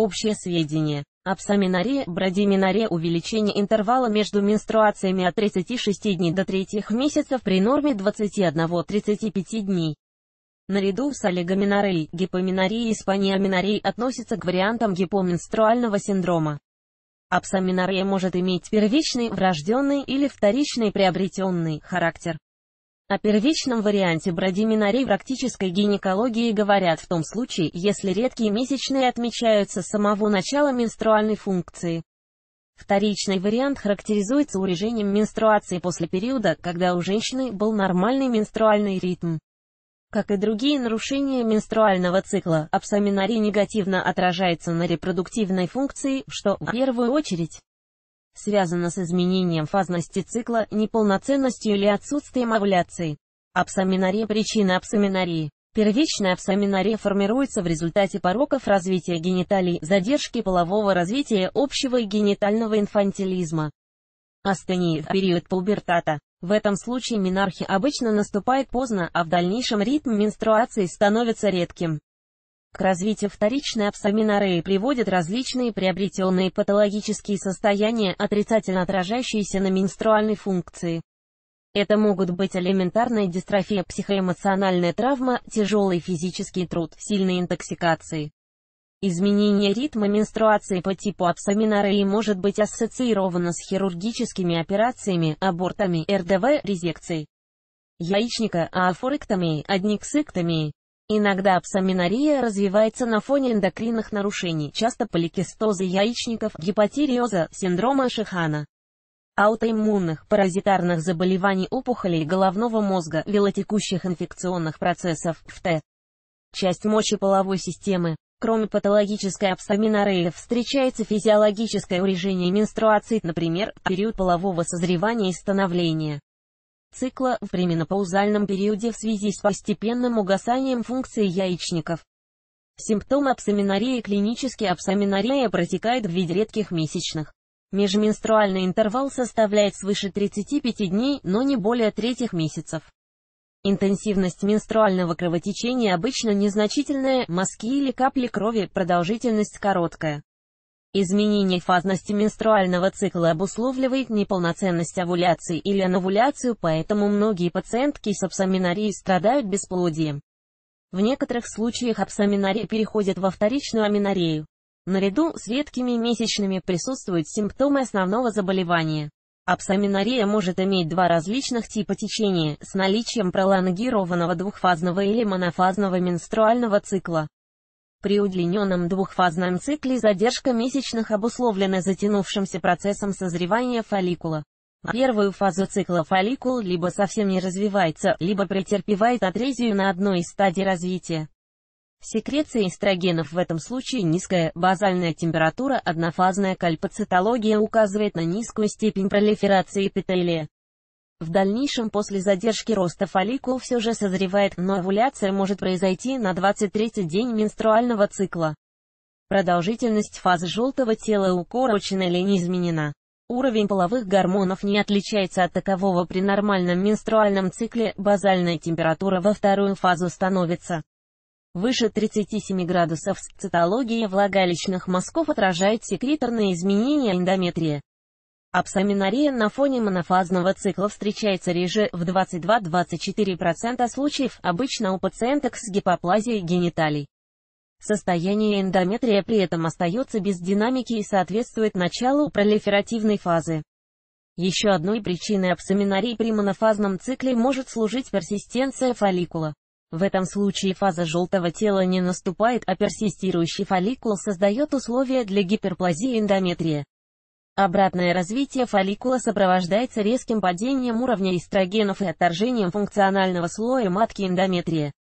Общие сведения. Апсаминария, бродиминария увеличение интервала между менструациями от 36 дней до 3 месяцев при норме 21-35 дней. Наряду с олигоминарией, гипоминарией и спаниоминарией относятся к вариантам гипоменструального синдрома. Апсаминария может иметь первичный, врожденный или вторичный приобретенный характер. О первичном варианте в практической гинекологии говорят в том случае, если редкие месячные отмечаются с самого начала менструальной функции. Вторичный вариант характеризуется урежением менструации после периода, когда у женщины был нормальный менструальный ритм. Как и другие нарушения менструального цикла, апсаминарий негативно отражается на репродуктивной функции, что, в первую очередь, связано с изменением фазности цикла, неполноценностью или отсутствием овуляции. Апсоминария – причина апсоминарии. Первичная апсоминария формируется в результате пороков развития гениталий, задержки полового развития общего и генитального инфантилизма. Астении в период пубертата. В этом случае менархия обычно наступает поздно, а в дальнейшем ритм менструации становится редким. К развитию вторичной апсаминореи приводят различные приобретенные патологические состояния, отрицательно отражающиеся на менструальной функции. Это могут быть элементарная дистрофия, психоэмоциональная травма, тяжелый физический труд, сильные интоксикации. Изменение ритма менструации по типу апсаминореи может быть ассоциировано с хирургическими операциями, абортами, РДВ, резекцией яичника, аафоректомией, адниксектомией. Иногда апсаминория развивается на фоне эндокринных нарушений, часто поликистоза яичников, гипотиреоза, синдрома Шихана, аутоиммунных, паразитарных заболеваний опухолей головного мозга, велотекущих инфекционных процессов, ФТ. Часть мочи половой системы. Кроме патологической апсаминореи встречается физиологическое урежение менструации, например, период полового созревания и становления цикла в пременопаузальном периоде в связи с постепенным угасанием функции яичников. Симптом апсоминории Клинически апсоминория протекает в виде редких месячных. Межменструальный интервал составляет свыше 35 дней, но не более третьих месяцев. Интенсивность менструального кровотечения обычно незначительная, мазки или капли крови, продолжительность короткая. Изменение фазности менструального цикла обусловливает неполноценность овуляции или анавуляцию, поэтому многие пациентки с апсоминарией страдают бесплодием. В некоторых случаях апсоминария переходит во вторичную аминорею. Наряду с редкими месячными присутствуют симптомы основного заболевания. Апсоминария может иметь два различных типа течения, с наличием пролонгированного двухфазного или монофазного менструального цикла. При удлиненном двухфазном цикле задержка месячных обусловлена затянувшимся процессом созревания фолликула. А первую фазу цикла фолликул либо совсем не развивается, либо претерпевает отрезию на одной из стадий развития. Секреция эстрогенов в этом случае низкая, базальная температура, однофазная кальпоцитология указывает на низкую степень пролиферации эпителия. В дальнейшем после задержки роста фолликул все же созревает, но овуляция может произойти на 23-й день менструального цикла. Продолжительность фазы желтого тела укорочена или не изменена. Уровень половых гормонов не отличается от такового при нормальном менструальном цикле, базальная температура во вторую фазу становится выше 37 градусов. Цитология влагалищных мазков отражает секреторные изменения эндометрия. Апсаминария на фоне монофазного цикла встречается реже в 22-24% случаев обычно у пациенток с гипоплазией гениталий. Состояние эндометрия при этом остается без динамики и соответствует началу пролиферативной фазы. Еще одной причиной апсаминарии при монофазном цикле может служить персистенция фолликула. В этом случае фаза желтого тела не наступает, а персистирующий фолликул создает условия для гиперплазии эндометрия. Обратное развитие фолликула сопровождается резким падением уровня эстрогенов и отторжением функционального слоя матки эндометрия,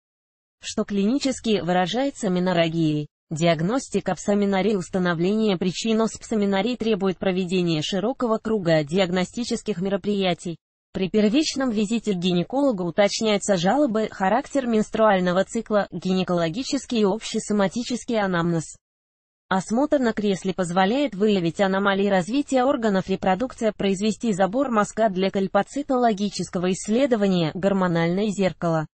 что клинически выражается минорагией. Диагностика псоминории установления причин ос псоминории требует проведения широкого круга диагностических мероприятий. При первичном визите к гинекологу уточняются жалобы, характер менструального цикла, гинекологический и общий соматический анамнез. Осмотр на кресле позволяет выявить аномалии развития органов репродукция, произвести забор мазка для кальпоцитологического исследования, гормональное зеркало.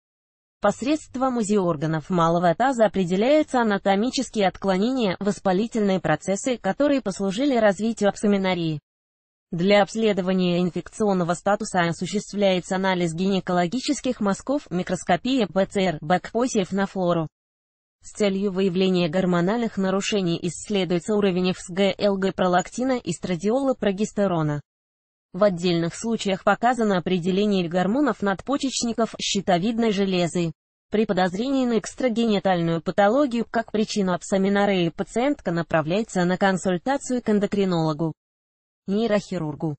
Посредством УЗИ органов малого таза определяются анатомические отклонения, воспалительные процессы, которые послужили развитию апсоминарии. Для обследования инфекционного статуса осуществляется анализ гинекологических мазков, микроскопия ПЦР, бэкпосев на флору. С целью выявления гормональных нарушений исследуется уровень ФСГ, ЛГ пролактина и страдиола прогестерона. В отдельных случаях показано определение гормонов надпочечников щитовидной железы. При подозрении на экстрагенитальную патологию как причину апсаминореи пациентка направляется на консультацию к эндокринологу, нейрохирургу.